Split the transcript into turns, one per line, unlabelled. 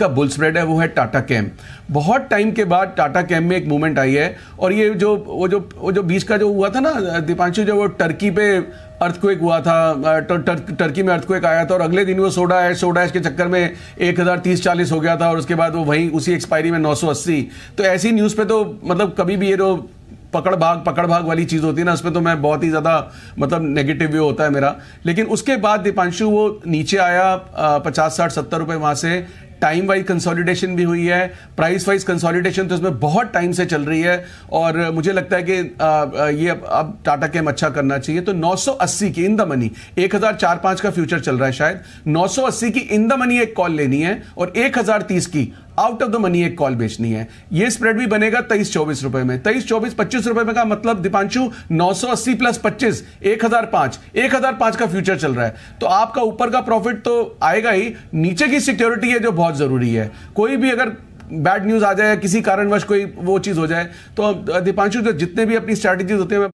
का bull spread है वो है टाटा कैम बहुत टाइम के बाद टाटा कैम में एक मूवमेंट आई है और ये जो वो जो वो जो बीच का जो हुआ था ना दीपांशु जो वो टर्की पे अर्थक्वेक हुआ था तो टर, टर्की में अर्थक्वेक आया था और अगले दिन वो सोडा है सोडा ऐश के चक्कर में एक हज़ार तीस चालीस हो गया था और उसके बाद वो वहीं उसी एक्सपायरी में नौ सौ अस्सी तो ऐसी न्यूज़ पे तो मतलब कभी भी ये जो पकड़ भाग पकड़ भाग वाली चीज़ होती है ना उसमें तो मैं बहुत ही ज़्यादा मतलब नेगेटिव व्यू होता है मेरा लेकिन उसके बाद दीपांशु वो नीचे आया पचास साठ सत्तर रुपये वहाँ से टाइम वाइज कंसोलिडेशन भी हुई है प्राइस वाइज कंसोलिडेशन तो इसमें बहुत टाइम से चल रही है और मुझे लगता है कि ये अब, अब टाटा कैम अच्छा करना चाहिए तो 980 की इन द मनी एक हजार का फ्यूचर चल रहा है शायद 980 की इन द मनी एक कॉल लेनी है और 1030 की आउट ऑफ द मनी एक कॉल बेचनी है ये स्प्रेड भी बनेगा तेईस चौबीस रुपए में तेईस चौबीस पच्चीस रुपए में का मतलब दीपांशु नौ सौ अस्सी प्लस पच्चीस एक हजार पांच एक हजार पांच का फ्यूचर चल रहा है तो आपका ऊपर का प्रॉफिट तो आएगा ही नीचे की सिक्योरिटी है जो बहुत जरूरी है कोई भी अगर बैड न्यूज आ जाए किसी कारणवश कोई वो चीज हो जाए तो दीपांशु जो जितने भी अपनी स्ट्रैटेजीज होते हैं